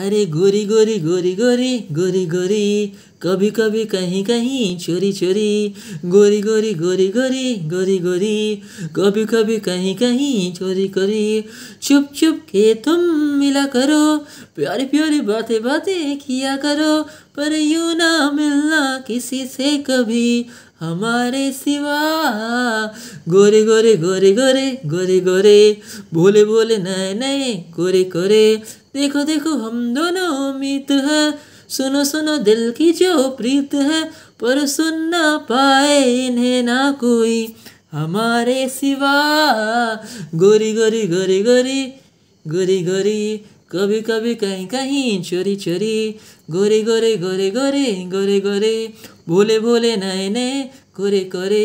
अरे गोरी गोरी गोरी गोरी गोरी गोरी कभी कभी कहीं कहीं चोरी चोरी गोरी गोरी गोरी गोरी गोरी गोरी कभी कभी कहीं कहीं चोरी करी चुप चुप के तुम मिला करो प्यारी प्यारी बातें बातें किया करो पर यू ना मिलना किसी से कभी हमारे सिवा गोरे गोरे गोरे गोरे गोरे गोरे भोले भोले नए नए गोरे गोरे देखो देखो हम दोनों उम्मीद है सुनो सुनो दिल की जो प्रीत है पर सुन ना पाए इन्हें ना कोई हमारे सिवा गोरी गोरी गोरी गोरी गोरी गोरी कभी कभी कहीं कहीं चोरी चोरी गोरे गोरे गोरे गोरे गोरे गोरे भोले भोले नए नए गोरे गोरे